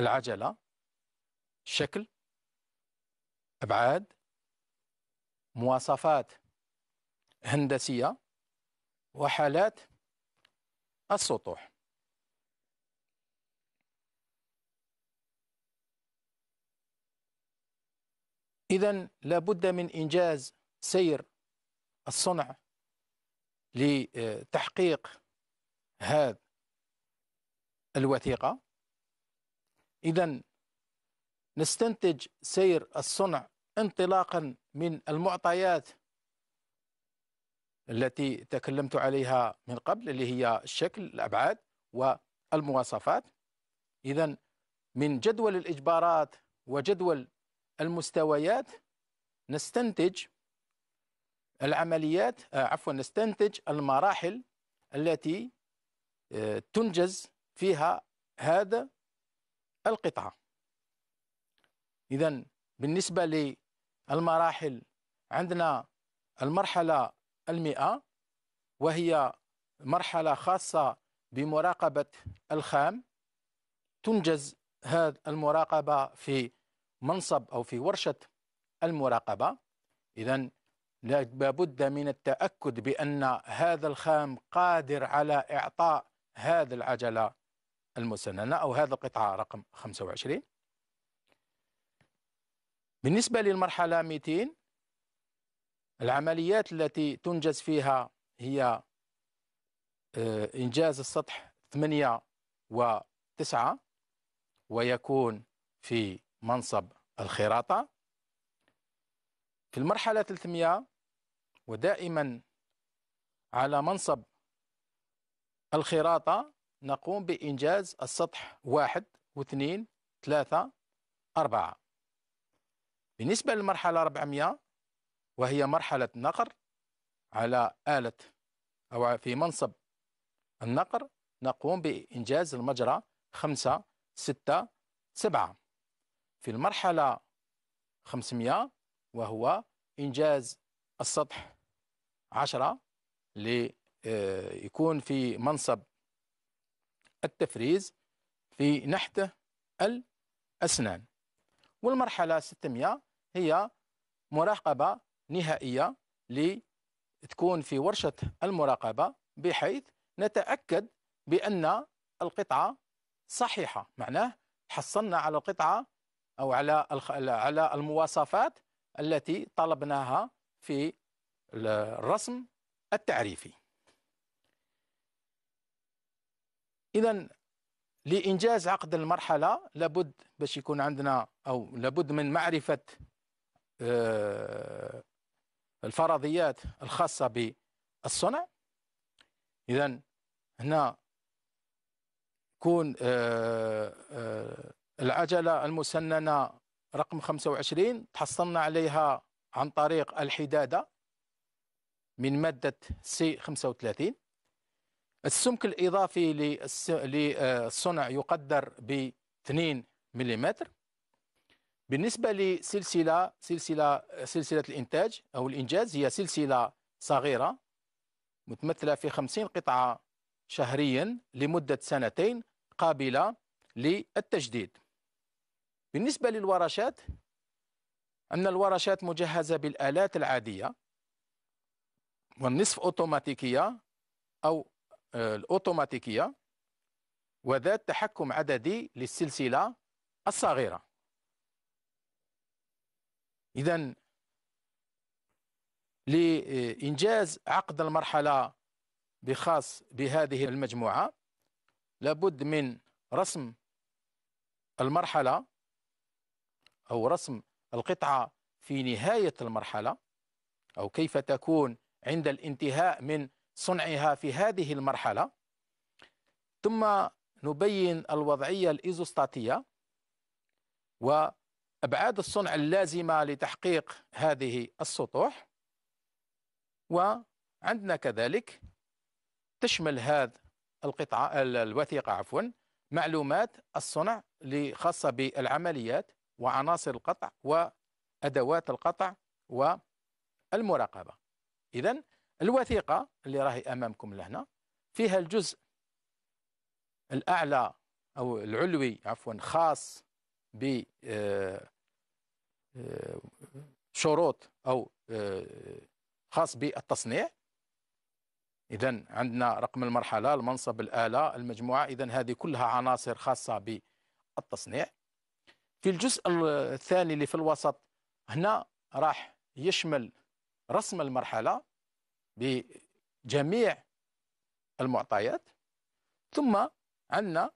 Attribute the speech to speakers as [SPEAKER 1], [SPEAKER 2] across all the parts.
[SPEAKER 1] العجلة شكل أبعاد مواصفات هندسية وحالات السطوح إذا لابد من إنجاز سير الصنع لتحقيق هذا الوثيقة إذا نستنتج سير الصنع انطلاقا من المعطيات التي تكلمت عليها من قبل اللي هي الشكل الأبعاد والمواصفات إذا من جدول الإجبارات وجدول المستويات نستنتج العمليات آه، عفوا نستنتج المراحل التي آه، تنجز فيها هذا القطعة إذا بالنسبة للمراحل عندنا المرحلة المئة وهي مرحلة خاصة بمراقبة الخام تنجز هذه المراقبة في منصب أو في ورشة المراقبة إذا لابد من التأكد بأن هذا الخام قادر على إعطاء هذه العجلة المسننة أو هذا القطعة رقم 25 بالنسبة للمرحلة 200 العمليات التي تنجز فيها هي آه، إنجاز السطح 8 و 9 ويكون في منصب الخراطة في المرحلة 300 ودائما على منصب الخراطة نقوم بإنجاز السطح واحد واثنين ثلاثة أربعة بالنسبة للمرحلة 400 وهي مرحلة نقر على آلة أو في منصب النقر نقوم بإنجاز المجرى خمسة ستة سبعة في المرحلة 500 وهو إنجاز السطح عشرة ليكون آه، في منصب التفريز في نحته الأسنان والمرحلة 600 هي مراقبة نهائية لتكون في ورشة المراقبة بحيث نتأكد بأن القطعة صحيحة معناه حصلنا على القطعة أو على على المواصفات التي طلبناها في الرسم التعريفي إذا لإنجاز عقد المرحلة لابد باش يكون عندنا أو لابد من معرفة آه، الفرضيات الخاصة بالصنع إذا هنا يكون آه، آه، العجلة المسننة رقم 25 تحصلنا عليها عن طريق الحدادة من مادة سي 35 السمك الإضافي للصنع يقدر ب 2 ملم بالنسبة لسلسلة سلسلة سلسلة الإنتاج أو الإنجاز هي سلسلة صغيرة متمثلة في 50 قطعة شهريا لمدة سنتين قابلة للتجديد بالنسبة للورشات أن الورشات مجهزة بالآلات العادية والنصف أوتوماتيكية أو آه، الأوتوماتيكية وذات تحكم عددي للسلسلة الصغيرة إذا لإنجاز عقد المرحلة بخاص بهذه المجموعة لابد من رسم المرحلة أو رسم القطعة في نهاية المرحلة أو كيف تكون عند الانتهاء من صنعها في هذه المرحلة ثم نبين الوضعية الإيزوستاتية وأبعاد الصنع اللازمة لتحقيق هذه السطوح وعندنا كذلك تشمل هذا القطعة الوثيقة عفوا معلومات الصنع خاصة بالعمليات وعناصر القطع وأدوات القطع والمراقبة إذا الوثيقة اللي راهي أمامكم لهنا فيها الجزء الأعلى أو العلوي عفوا خاص ب آه، آه، شروط أو آه، خاص بالتصنيع إذا عندنا رقم المرحلة المنصب الآلة المجموعة إذا هذه كلها عناصر خاصة بالتصنيع في الجزء الثاني اللي في الوسط هنا راح يشمل رسم المرحلة بجميع المعطيات ثم عندنا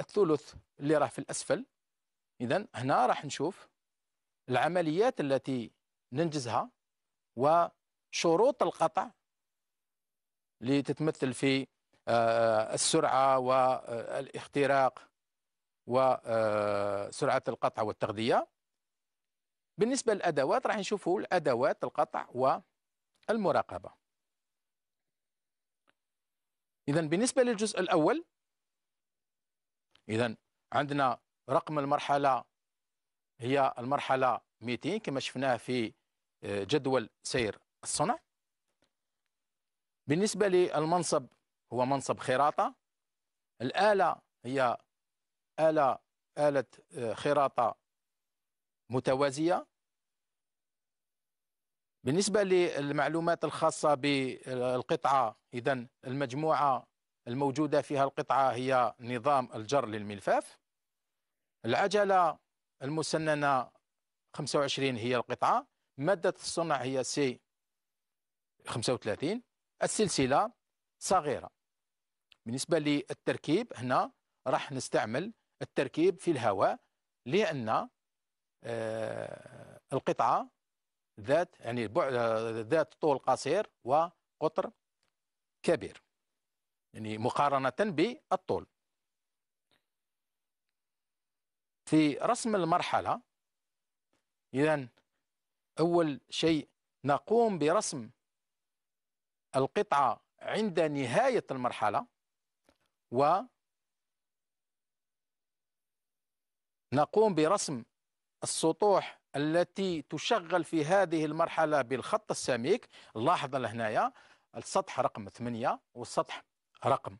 [SPEAKER 1] الثلث اللي راه في الأسفل إذا هنا راح نشوف العمليات التي ننجزها وشروط القطع اللي تتمثل في آه، السرعة والاختراق وسرعة القطع والتغذية بالنسبة للأدوات راح نشوفوا الأدوات القطع والمراقبة إذا بالنسبة للجزء الأول إذا عندنا رقم المرحلة هي المرحلة 200 كما شفناه في آه، جدول سير الصنع بالنسبة للمنصب هو منصب خراطة الآلة هي آلة آلة آه، خراطة متوازية بالنسبة للمعلومات الخاصة بالقطعة إذا المجموعة الموجودة فيها القطعة هي نظام الجر للملفاف العجلة المسننة 25 هي القطعة مادة الصنع هي سي 35 السلسلة صغيرة بالنسبة للتركيب هنا راح نستعمل التركيب في الهواء لأن آه، القطعة ذات يعني بعد ذات طول قصير وقطر كبير يعني مقارنة بالطول في رسم المرحلة إذا أول شيء نقوم برسم القطعة عند نهاية المرحلة و نقوم برسم السطوح التي تشغل في هذه المرحلة بالخط السميك لاحظ لهنايا السطح رقم 8 والسطح رقم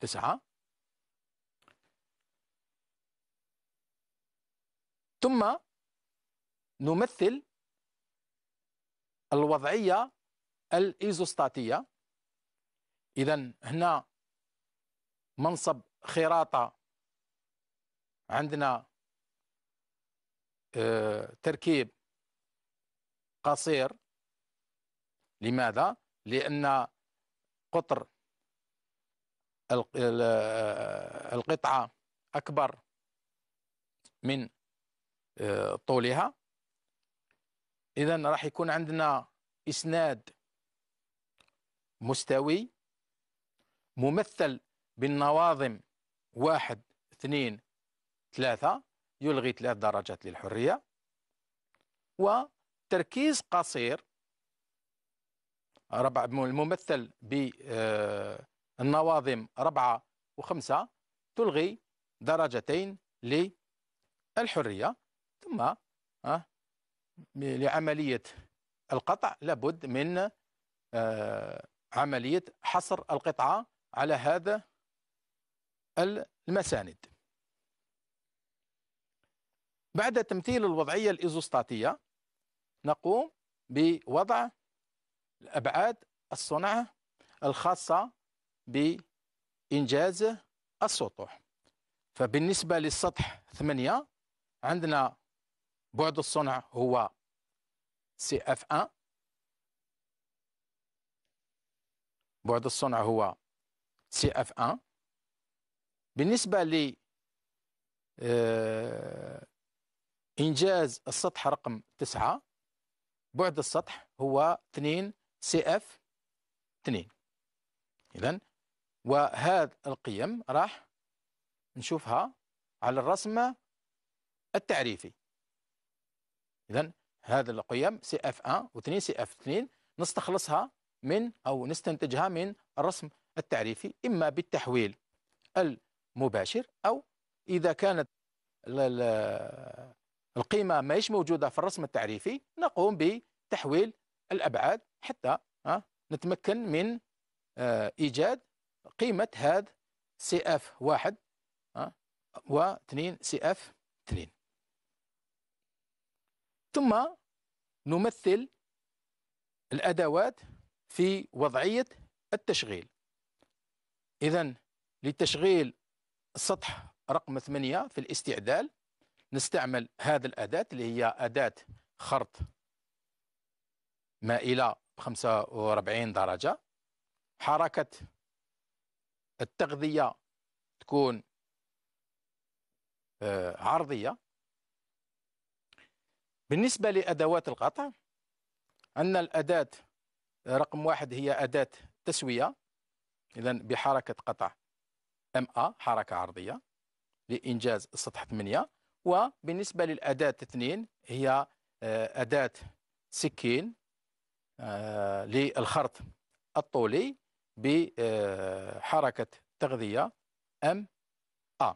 [SPEAKER 1] 9 ثم نمثل الوضعية الإيزوستاتية إذا هنا منصب خراطة عندنا تركيب قصير لماذا؟ لأن قطر القطعة أكبر من آه، طولها إذا راح يكون عندنا إسناد مستوي ممثل بالنواظم واحد اثنين ثلاثة يلغي ثلاث درجات للحرية وتركيز قصير ربع الممثل بالنواظم آه، ربعة وخمسة تلغي درجتين للحرية ثم آه، لعملية القطع لابد من آه، عملية حصر القطعة على هذا المساند بعد تمثيل الوضعية الإيزوستاتية نقوم بوضع الأبعاد الصنعة الخاصة بإنجاز السطوح فبالنسبة للسطح 8 عندنا بعد الصنع هو سي اف 1 بعد الصنع هو سي اف 1 بالنسبة ل آه، إنجاز السطح رقم تسعة بعد السطح هو 2 سي اف 2 إذا وهذا القيم راح نشوفها على الرسم التعريفي إذا هذا القيم سي اف 1 آه و2 سي اف 2 نستخلصها من أو نستنتجها من الرسم التعريفي إما بالتحويل المباشر أو إذا كانت القيمة ماهيش موجودة في الرسم التعريفي نقوم بتحويل الأبعاد حتى نتمكن من آه، إيجاد قيمة هذا سي اف واحد 2 سي اف اثنين ثم نمثل الأدوات في وضعية التشغيل إذا لتشغيل السطح رقم 8 في الاستعدال نستعمل هذه الأداة اللي هي أداة خرط مائلة 45 درجة حركة التغذية تكون آه، عرضية بالنسبة لأدوات القطع أن الأداة رقم واحد هي أداة تسوية إذا بحركة قطع MA حركة عرضية لإنجاز السطح 8 وبالنسبة للأداة اثنين هي آه، أداة سكين آه، للخرط الطولي بحركة آه، تغذية أم أ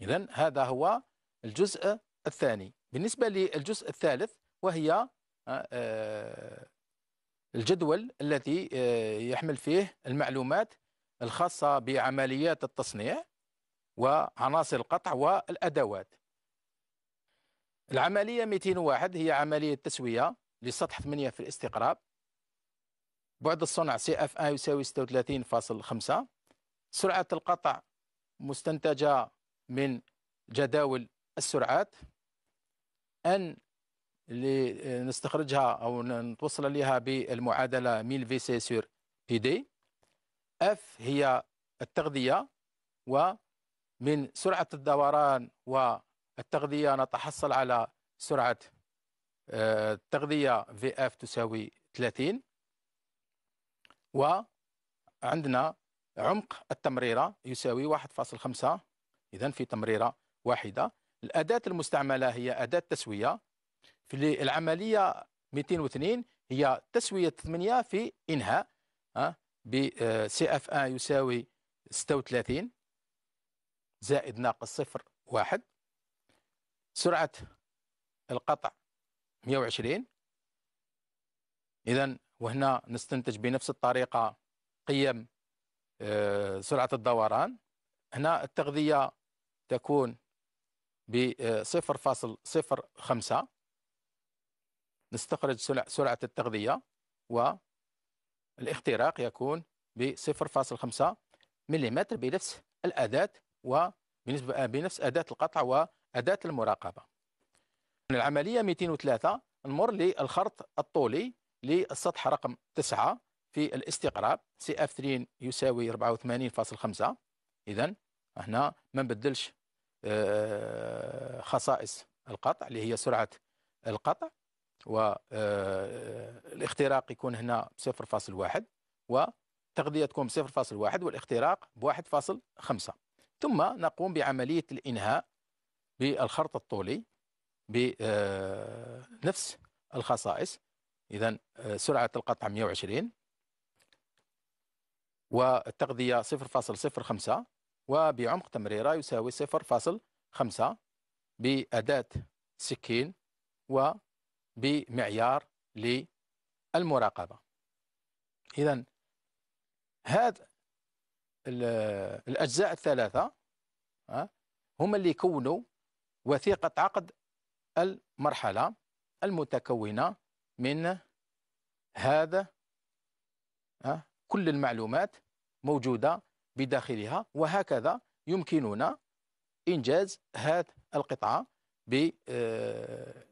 [SPEAKER 1] إذا هذا هو الجزء الثاني بالنسبة للجزء الثالث وهي الجدول الذي يحمل فيه المعلومات الخاصة بعمليات التصنيع وعناصر القطع والأدوات العملية 201 هي عملية تسوية لسطح 8 في الاستقراب بعد الصنع سي اف ان يساوي 36.5 سرعة القطع مستنتجة من جداول السرعات ان نستخرجها او نتوصل لها بالمعادله ميل في سي سور بي دي اف هي التغذيه و من سرعة الدوران والتغذية نتحصل على سرعة التغذية آه، في اف تساوي 30 وعندنا عمق التمريرة يساوي 1.5 إذا في تمريرة واحدة الأداة المستعملة هي أداة تسوية في العملية 202 هي تسوية 8 في إنهاء ب سي اف ان يساوي 36 زائد ناقص صفر واحد سرعة القطع 120 إذا وهنا نستنتج بنفس الطريقة قيم آه، سرعة الدوران هنا التغذية تكون ب 0.05 آه، نستخرج سرعة التغذية والاختراق يكون ب 0.5 ملم بنفس الأداة وبنسبة آه، بنفس أداة القطع وأداة المراقبة من العملية 203 نمر للخرط الطولي للسطح رقم 9 في الاستقراب سي اف 3 يساوي 84.5 إذا هنا ما نبدلش آه، خصائص القطع اللي هي سرعة القطع والاختراق آه، يكون هنا 0.1 وتغذية تكون 0.1 والاختراق ب 1.5 ثم نقوم بعملية الإنهاء بالخرط الطولي بنفس آه، الخصائص إذا آه، سرعة القطع 120 والتغذية 0.05 وبعمق تمريرة يساوي 0.5 بأداة سكين وبمعيار للمراقبة إذا هذا الأجزاء الثلاثة هما اللي يكونوا وثيقة عقد المرحلة المتكونة من هذا كل المعلومات موجودة بداخلها وهكذا يمكننا إنجاز هذه القطعة آه،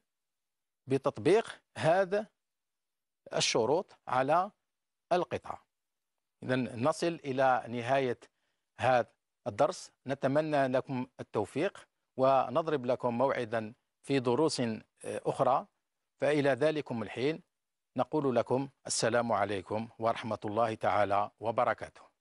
[SPEAKER 1] بتطبيق هذا الشروط على القطعة إذا نصل إلى نهاية هذا الدرس نتمنى لكم التوفيق ونضرب لكم موعدا في دروس آه، أخرى فإلى ذلكم الحين نقول لكم السلام عليكم ورحمة الله تعالى وبركاته